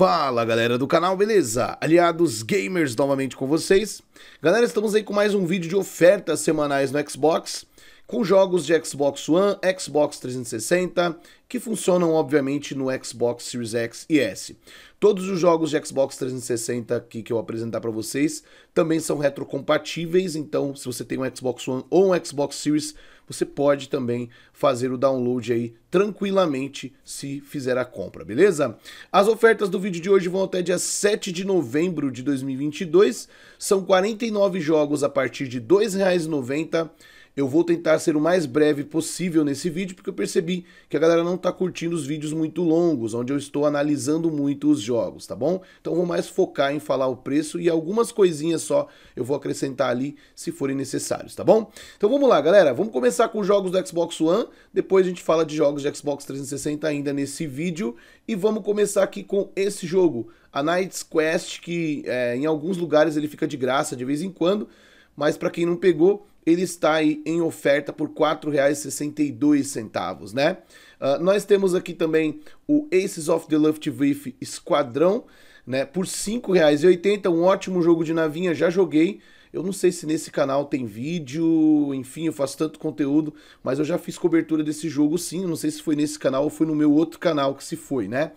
Fala galera do canal, beleza? Aliados gamers novamente com vocês. Galera, estamos aí com mais um vídeo de ofertas semanais no Xbox, com jogos de Xbox One, Xbox 360, que funcionam obviamente no Xbox Series X e S. Todos os jogos de Xbox 360 aqui que eu apresentar para vocês também são retrocompatíveis, então se você tem um Xbox One ou um Xbox Series, você pode também fazer o download aí tranquilamente se fizer a compra, beleza? As ofertas do vídeo de hoje vão até dia 7 de novembro de 2022. São 49 jogos a partir de R$ 2,90 eu vou tentar ser o mais breve possível nesse vídeo, porque eu percebi que a galera não está curtindo os vídeos muito longos, onde eu estou analisando muito os jogos, tá bom? Então vou mais focar em falar o preço e algumas coisinhas só eu vou acrescentar ali se forem necessários, tá bom? Então vamos lá, galera. Vamos começar com os jogos do Xbox One, depois a gente fala de jogos de Xbox 360 ainda nesse vídeo, e vamos começar aqui com esse jogo, a Night's Quest, que é, em alguns lugares ele fica de graça de vez em quando, mas para quem não pegou, ele está aí em oferta por R$ 4,62, né? Uh, nós temos aqui também o Aces of the Luftwaffe Esquadrão, né? Por R$ 5,80, um ótimo jogo de navinha, já joguei. Eu não sei se nesse canal tem vídeo, enfim, eu faço tanto conteúdo, mas eu já fiz cobertura desse jogo sim, não sei se foi nesse canal ou foi no meu outro canal que se foi, né?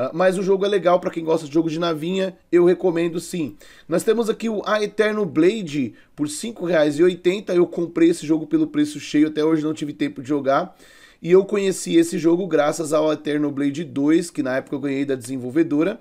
Ah, mas o jogo é legal para quem gosta de jogo de navinha, eu recomendo sim. Nós temos aqui o A Eterno Blade por R$ 5,80. Eu comprei esse jogo pelo preço cheio, até hoje não tive tempo de jogar. E eu conheci esse jogo graças ao Eterno Blade 2, que na época eu ganhei da desenvolvedora.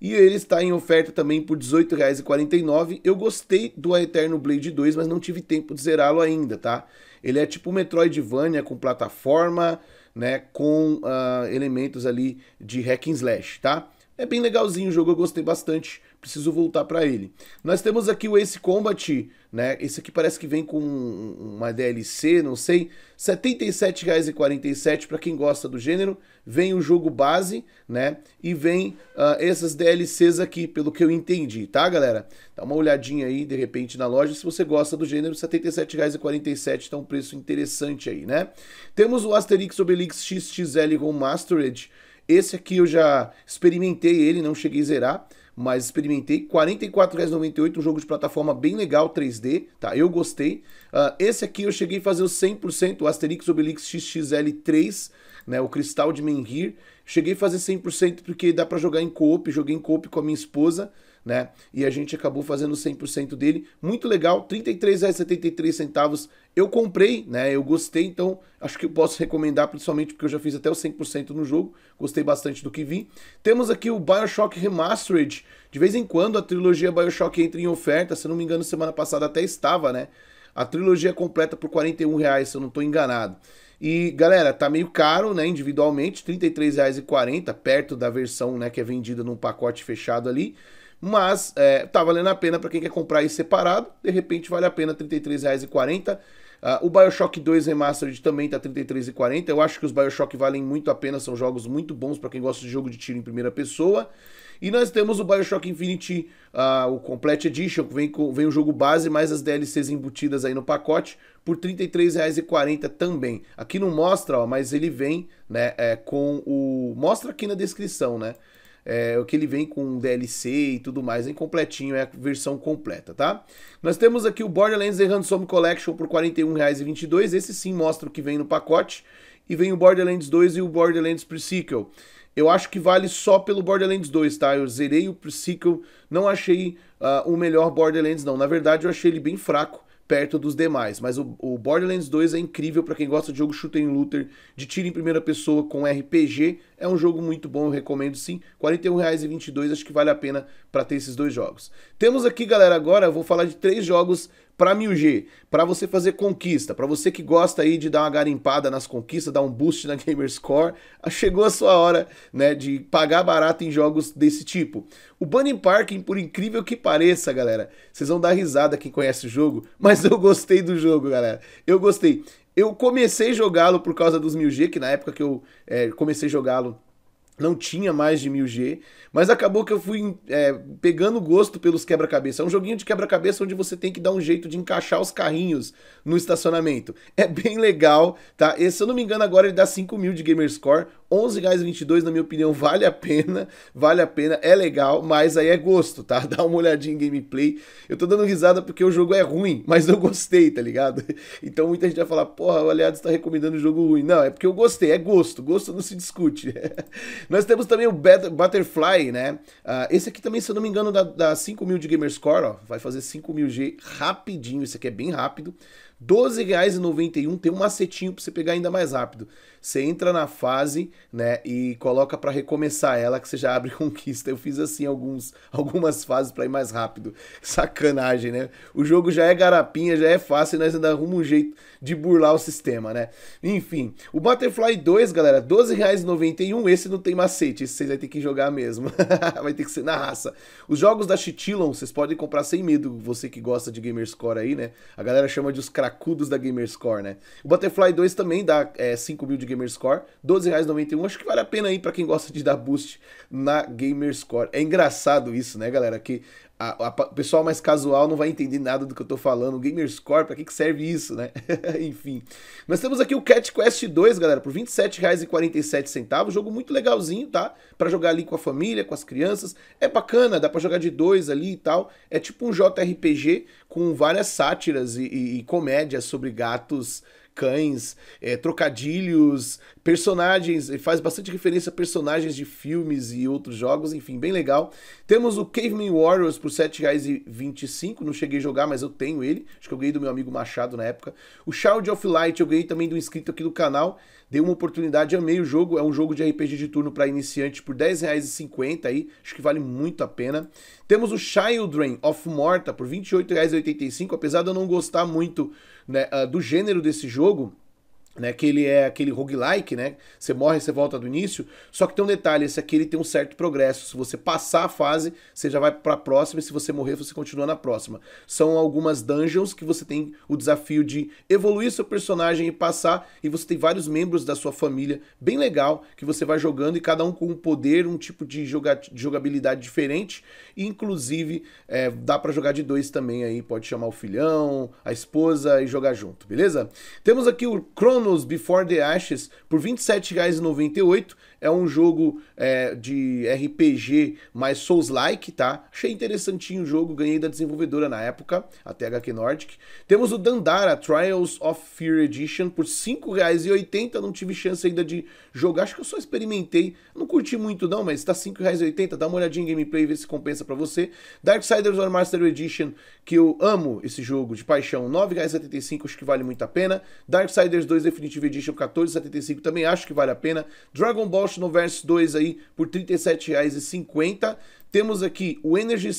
E ele está em oferta também por R$18,49. Eu gostei do Eterno Blade 2, mas não tive tempo de zerá-lo ainda, tá? Ele é tipo Metroidvania com plataforma, né, com uh, elementos ali de hack and slash, tá? É bem legalzinho o jogo, eu gostei bastante preciso voltar para ele. Nós temos aqui o Ace Combat, né? Esse aqui parece que vem com uma DLC, não sei. R$ 77,47 para quem gosta do gênero. Vem o jogo base, né? E vem uh, essas DLCs aqui, pelo que eu entendi, tá, galera? Dá uma olhadinha aí, de repente, na loja. Se você gosta do gênero, R$ 77,47 tá um preço interessante aí, né? Temos o Asterix Obelix XXL Mastered. Esse aqui eu já experimentei ele, não cheguei a zerar mas experimentei. R$44,98, um jogo de plataforma bem legal, 3D, tá? Eu gostei. Uh, esse aqui eu cheguei a fazer o 100%, o Asterix Obelix XXL3, né? O Cristal de Menhir. Cheguei a fazer 100% porque dá para jogar em coop, joguei em coop com a minha esposa, né? E a gente acabou fazendo 100% dele. Muito legal, R$ centavos Eu comprei, né? Eu gostei, então acho que eu posso recomendar, principalmente porque eu já fiz até o 100% no jogo. Gostei bastante do que vi. Temos aqui o BioShock Remastered. De vez em quando a trilogia BioShock entra em oferta, se não me engano, semana passada até estava, né? A trilogia é completa por R$ 41,00, se eu não estou enganado. E galera, tá meio caro, né? Individualmente, R$33,40, perto da versão né, que é vendida num pacote fechado ali. Mas é, tá valendo a pena para quem quer comprar aí separado. De repente vale a pena R$33,40. Uh, ah, o Bioshock 2 Remastered também tá R$33,40. Eu acho que os Bioshock valem muito a pena, são jogos muito bons para quem gosta de jogo de tiro em primeira pessoa. E nós temos o Bioshock Infinity, uh, o Complete Edition, que vem, com, vem o jogo base, mais as DLCs embutidas aí no pacote, por R$33,40 33,40 também. Aqui não mostra, ó, mas ele vem né, é, com o... Mostra aqui na descrição, né? É, que ele vem com DLC e tudo mais, em completinho, é a versão completa, tá? Nós temos aqui o Borderlands The Ransom Collection por R$41,22. 41,22, esse sim mostra o que vem no pacote, e vem o Borderlands 2 e o Borderlands Pre-Sequel. Eu acho que vale só pelo Borderlands 2, tá? Eu zerei o Pre-Sequel, não achei uh, o melhor Borderlands, não. Na verdade, eu achei ele bem fraco, perto dos demais. Mas o, o Borderlands 2 é incrível para quem gosta de jogo shooter and looter, de tiro em primeira pessoa com RPG, é um jogo muito bom, eu recomendo sim. R$ 41,22 acho que vale a pena para ter esses dois jogos. Temos aqui, galera, agora eu vou falar de três jogos para 1000G, para você fazer conquista, para você que gosta aí de dar uma garimpada nas conquistas, dar um boost na gamer score, ah, chegou a sua hora, né, de pagar barato em jogos desse tipo. O Bunny Parking, por incrível que pareça, galera, vocês vão dar risada quem conhece o jogo, mas eu gostei do jogo, galera. Eu gostei. Eu comecei a jogá-lo por causa dos 1000G, que na época que eu é, comecei a jogá-lo não tinha mais de 1000G, mas acabou que eu fui é, pegando gosto pelos quebra-cabeça. É um joguinho de quebra-cabeça onde você tem que dar um jeito de encaixar os carrinhos no estacionamento. É bem legal, tá? E, se eu não me engano, agora ele dá 5 mil de gamer score 11 reais 22 na minha opinião, vale a pena, vale a pena, é legal, mas aí é gosto, tá? Dá uma olhadinha em gameplay. Eu tô dando risada porque o jogo é ruim, mas eu gostei, tá ligado? Então muita gente vai falar, porra, o Aliado está recomendando um jogo ruim. Não, é porque eu gostei, é gosto, gosto não se discute. Nós temos também o Butterfly, né? Uh, esse aqui também, se eu não me engano, dá, dá 5 mil de Gamerscore, ó, vai fazer 5 mil G rapidinho, esse aqui é bem rápido. R$12,91 tem um macetinho para você pegar ainda mais rápido. Você entra na fase, né, e coloca para recomeçar ela que você já abre conquista. Eu fiz assim alguns algumas fases para ir mais rápido. Sacanagem, né? O jogo já é garapinha, já é fácil e nós ainda arrumamos um jeito de burlar o sistema, né? Enfim, o Butterfly 2, galera, R$12,91. Esse não tem macete, esse vocês vai ter que jogar mesmo. vai ter que ser na raça. Os jogos da Chitilon, vocês podem comprar sem medo, você que gosta de Gamerscore aí, né? A galera chama de os cracudos da Gamerscore, né? O Butterfly 2 também dá é, 5 mil de Gamerscore, R$12,91. Acho que vale a pena aí para quem gosta de dar boost na Gamerscore. É engraçado isso, né, galera? Que a, a, o pessoal mais casual não vai entender nada do que eu tô falando. Gamerscore, pra que, que serve isso, né? Enfim. Nós temos aqui o Cat Quest 2, galera, por R$ 27,47. Jogo muito legalzinho, tá? Pra jogar ali com a família, com as crianças. É bacana, dá pra jogar de dois ali e tal. É tipo um JRPG com várias sátiras e, e, e comédias sobre gatos cães, é, trocadilhos, personagens, faz bastante referência a personagens de filmes e outros jogos, enfim, bem legal. Temos o Caveman Warriors por R$7,25, não cheguei a jogar, mas eu tenho ele, acho que eu ganhei do meu amigo Machado na época. O Child of Light eu ganhei também do inscrito aqui do canal, dei uma oportunidade, amei o jogo, é um jogo de RPG de turno para iniciante por R$10,50 aí, acho que vale muito a pena. Temos o Children of Morta por R$28,85, apesar de eu não gostar muito né, ah, do gênero desse jogo né, que ele é aquele roguelike, né? Você morre, você volta do início. Só que tem um detalhe, esse aqui ele tem um certo progresso. Se você passar a fase, você já vai para a próxima e se você morrer, você continua na próxima. São algumas dungeons que você tem o desafio de evoluir seu personagem e passar e você tem vários membros da sua família, bem legal, que você vai jogando e cada um com um poder, um tipo de, joga de jogabilidade diferente. E, inclusive, é, dá para jogar de dois também aí, pode chamar o filhão, a esposa e jogar junto, beleza? Temos aqui o Chrono Famous Before the Ashes por R$ 27,98. É um jogo é, de RPG mais Souls-like, tá? Achei interessantinho o jogo, ganhei da desenvolvedora na época, a THQ Nordic. Temos o Dandara Trials of Fear Edition por R$ 5,80. Não tive chance ainda de jogar, acho que eu só experimentei. Não curti muito não, mas tá R$ 5,80. Dá uma olhadinha em gameplay e vê se compensa para você. Darksiders War Master Edition, que eu amo esse jogo de paixão, R$ 9,75, acho que vale muito a pena. Darksiders 2 Definitive Edition 14,75 também acho que vale a pena. Dragon Ball Xenoverse 2 aí por R$ 37,50. Temos aqui o Energy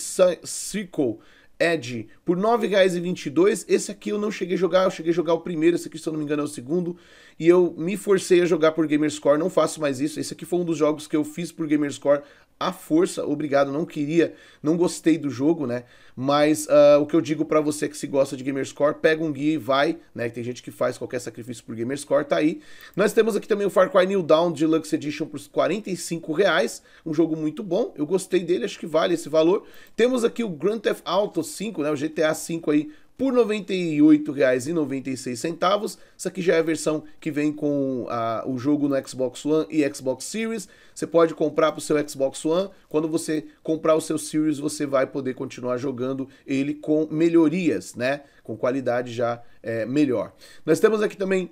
Circle Edge por R$ 9,22. Esse aqui eu não cheguei a jogar, eu cheguei a jogar o primeiro, esse aqui se eu não me engano é o segundo e eu me forcei a jogar por Gamerscore, não faço mais isso. Esse aqui foi um dos jogos que eu fiz por Gamerscore à força, obrigado, não queria, não gostei do jogo, né? Mas uh, o que eu digo para você que se gosta de Gamerscore, pega um guia e vai, né? Tem gente que faz qualquer sacrifício por Gamerscore, tá aí. Nós temos aqui também o Far Cry New Dawn Deluxe Edition por 45 reais, um jogo muito bom, eu gostei dele, acho que vale esse valor. Temos aqui o Grand Theft Auto 5, né? O GTA 5 aí por R$ 98,96. Isso aqui já é a versão que vem com a, ah, o jogo no Xbox One e Xbox Series. Você pode comprar para o seu Xbox One. Quando você comprar o seu Series, você vai poder continuar jogando ele com melhorias, né? Com qualidade já é, melhor. Nós temos aqui também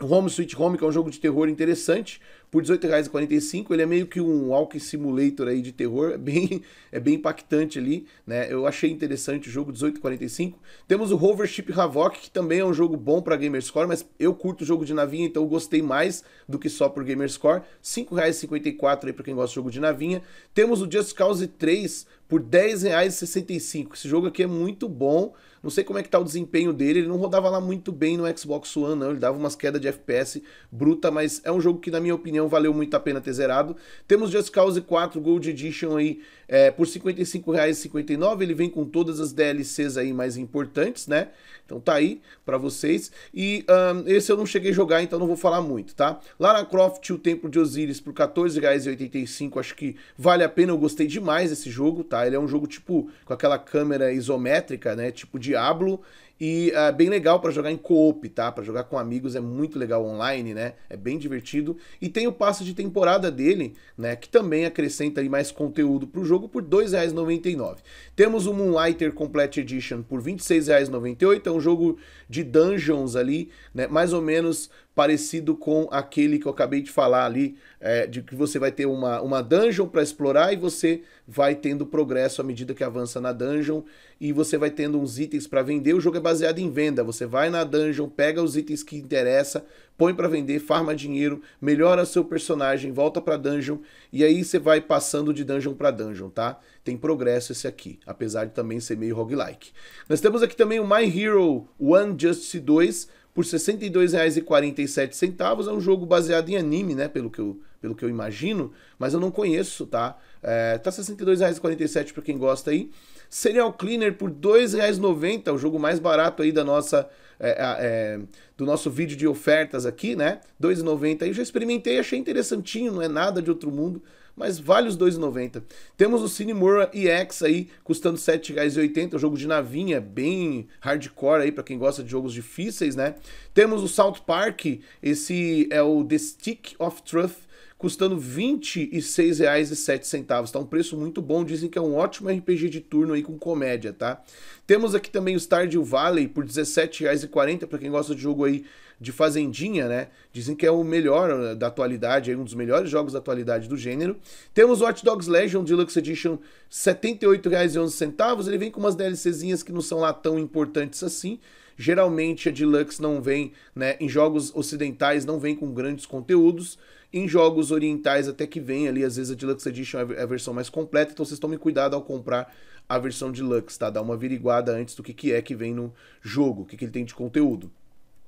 Home Sweet Home, que é um jogo de terror interessante. Por R$18,45, ele é meio que um walk simulator aí de terror, é bem, é bem impactante ali, né? Eu achei interessante o jogo, R$18,45. Temos o Hover Ship Havoc, que também é um jogo bom para Gamerscore, mas eu curto jogo de navinha, então eu gostei mais do que só por Gamerscore. R$5,54 aí para quem gosta de jogo de navinha. Temos o Just Cause 3 por R$10,65. Esse jogo aqui é muito bom. Não sei como é que tá o desempenho dele, ele não rodava lá muito bem no Xbox One, não. Ele dava umas quedas de FPS bruta, mas é um jogo que, na minha opinião, opinião, valeu muito a pena ter zerado. Temos Just Cause 4 Gold Edition aí é, por R$ 55,59. Ele vem com todas as DLCs aí mais importantes, né? Então tá aí para vocês. E um, esse eu não cheguei a jogar, então não vou falar muito, tá? Lara Croft, o Templo de Osiris por R$ 14,85. Acho que vale a pena. Eu gostei demais desse jogo, tá? Ele é um jogo tipo com aquela câmera isométrica, né? Tipo Diablo e uh, bem legal para jogar em co-op, tá? Para jogar com amigos é muito legal online, né? É bem divertido. E tem o passe de temporada dele, né? Que também acrescenta aí mais conteúdo para o jogo por R$ 2,99. Temos o Moonlighter Complete Edition por R$ 26,98. É um jogo de dungeons ali, né? Mais ou menos parecido com aquele que eu acabei de falar ali, é, de que você vai ter uma, uma dungeon para explorar e você vai tendo progresso à medida que avança na dungeon e você vai tendo uns itens para vender. O jogo é baseado em venda. Você vai na dungeon, pega os itens que interessa, põe para vender, farma dinheiro, melhora seu personagem, volta para dungeon e aí você vai passando de dungeon para dungeon, tá? tem progresso esse aqui, apesar de também ser meio roguelike. Nós temos aqui também o My Hero One Justice 2 por R$ 62,47. É um jogo baseado em anime, né? Pelo que eu, pelo que eu imagino, mas eu não conheço, tá? É, tá R$ 62,47 para quem gosta aí. Serial Cleaner por R$ 2,90, é o jogo mais barato aí da nossa, é, é, do nosso vídeo de ofertas aqui, né? R$ 2,90. Eu já experimentei, achei interessantinho, não é nada de outro mundo, mas vale os 2,90. Temos o Cinemura EX aí, custando R$ 7,80, jogo de navinha, bem hardcore aí para quem gosta de jogos difíceis, né? Temos o South Park, esse é o The Stick of Truth, custando R$ 26,07. Tá um preço muito bom, dizem que é um ótimo RPG de turno aí com comédia, tá? Temos aqui também o Stardew Valley por R$ 17,40 para quem gosta de jogo aí de Fazendinha, né? Dizem que é o melhor eh, da atualidade, é um dos melhores jogos da atualidade do gênero. Temos Watch Dogs Legion Deluxe Edition, R$ 78,11. Ele vem com umas DLCzinhas que não são lá tão importantes assim. Geralmente a Deluxe não vem, né? Em jogos ocidentais não vem com grandes conteúdos. Em jogos orientais até que vem ali, às vezes a Deluxe Edition é a é versão mais completa, então vocês tomem cuidado ao comprar a versão Deluxe, tá? Dá uma averiguada antes do que, que é que vem no jogo, o que, que ele tem de conteúdo.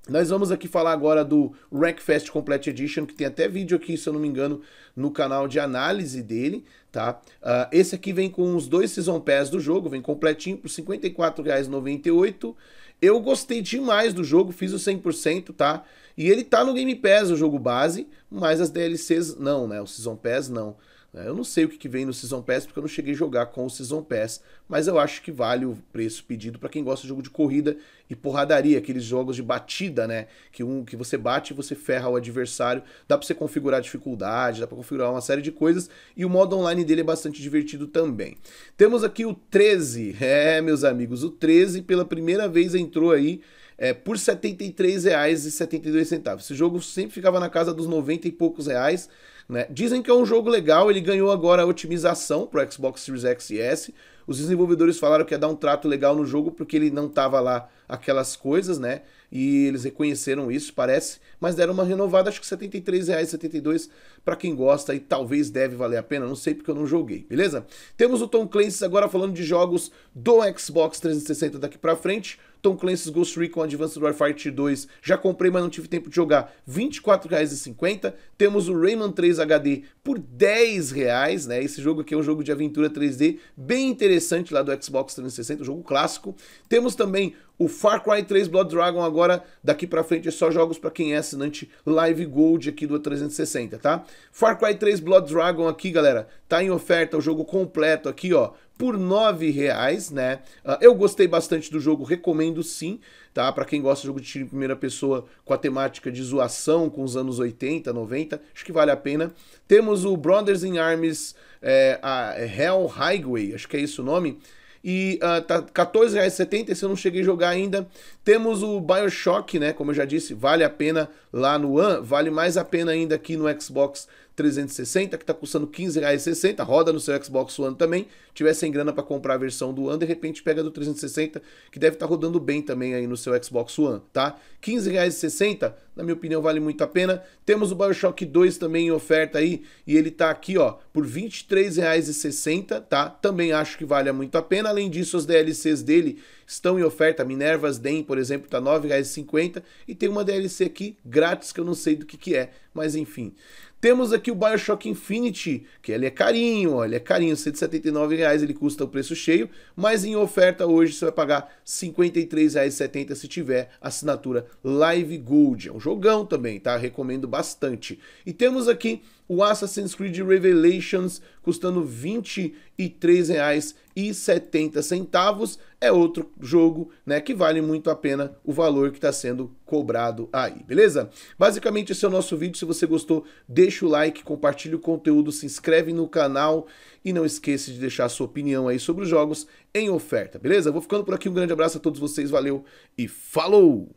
Nós vamos aqui falar agora do Wreckfest Complete Edition, que tem até vídeo aqui, se eu não me engano, no canal de análise dele, tá? Uh, esse aqui vem com os dois Season Pass do jogo, vem completinho por R$54,98. Eu gostei demais do jogo, fiz o 100%, tá? E ele tá no Game Pass, o jogo base, mas as DLCs não, né? O Season Pass não. Né? Eu não sei o que, vem no Season Pass, porque eu não cheguei a jogar com o Season Pass, mas eu acho que vale o preço pedido para quem gosta de jogo de corrida e porradaria, aqueles jogos de batida, né? Que um que você bate e você ferra o adversário, dá para você configurar a dificuldade, dá para configurar uma série de coisas, e o modo online dele é bastante divertido também. Temos aqui o 13. É, meus amigos, o 13 pela primeira vez entrou aí é, por R$ 73,72. Esse jogo sempre ficava na casa dos 90 e poucos reais. Né? Dizem que é um jogo legal, ele ganhou agora a otimização para o Xbox Series X e S. Os desenvolvedores falaram que ia dar um trato legal no jogo porque ele não estava lá aquelas coisas, né? E eles reconheceram isso, parece, mas deram uma renovada, acho que R$ 73,72 para quem gosta e talvez deve valer a pena, não sei porque eu não joguei, beleza? Temos o Tom Clancy agora falando de jogos do Xbox 360 daqui para frente. Tom Clancy's Ghost Recon Advanced Warfare 2, já comprei, mas não tive tempo de jogar, R$ 24,50. Temos o Rayman 3 HD por R$ 10,00, né? Esse jogo aqui é um jogo de aventura 3D bem interessante lá do Xbox 360, um jogo clássico. Temos também o Far Cry 3 Blood Dragon agora, daqui para frente, é só jogos para quem é assinante Live Gold aqui do 360, tá? Far Cry 3 Blood Dragon aqui, galera, tá em oferta o jogo completo aqui, ó, por nove reais, né? Ah, eu gostei bastante do jogo, recomendo sim, tá? Para quem gosta de jogo de tiro em primeira pessoa com a temática de zoação com os anos 80, 90, acho que vale a pena. Temos o Brothers in Arms é, a Hell Highway, acho que é esse o nome, e uh, tá R$14,70 se eu não cheguei a jogar ainda. Temos o Bioshock, né? Como eu já disse, vale a pena lá no One, vale mais a pena ainda aqui no Xbox 360, que está custando R$15,60, roda no seu Xbox One também. Tiver sem grana para comprar a versão do One, de repente pega do 360, que deve estar tá rodando bem também aí no seu Xbox One, tá? R$15,60, na minha opinião, vale muito a pena. Temos o BioShock 2 também em oferta aí, e ele tá aqui, ó, por R$23,60, tá? Também acho que vale muito a pena. Além disso, as DLCs dele estão em oferta. Minerva's Den, por exemplo, tá R$9,50 e tem uma DLC aqui grátis que eu não sei do que que é, mas enfim. Temos aqui o Bioshock Infinity, que ele é carinho, ó, ele é carinho, 179 reais ele custa o preço cheio, mas em oferta hoje você vai pagar R$ 53,70 se tiver assinatura Live Gold. É um jogão também, tá? Recomendo bastante. E temos aqui o Assassin's Creed Revelations custando R$ 23,70 é outro jogo, né, que vale muito a pena o valor que está sendo cobrado aí, beleza? Basicamente esse é o nosso vídeo, se você gostou, deixa o like, compartilha o conteúdo, se inscreve no canal e não esqueça de deixar a sua opinião aí sobre os jogos em oferta, beleza? Vou ficando por aqui, um grande abraço a todos vocês, valeu e falou!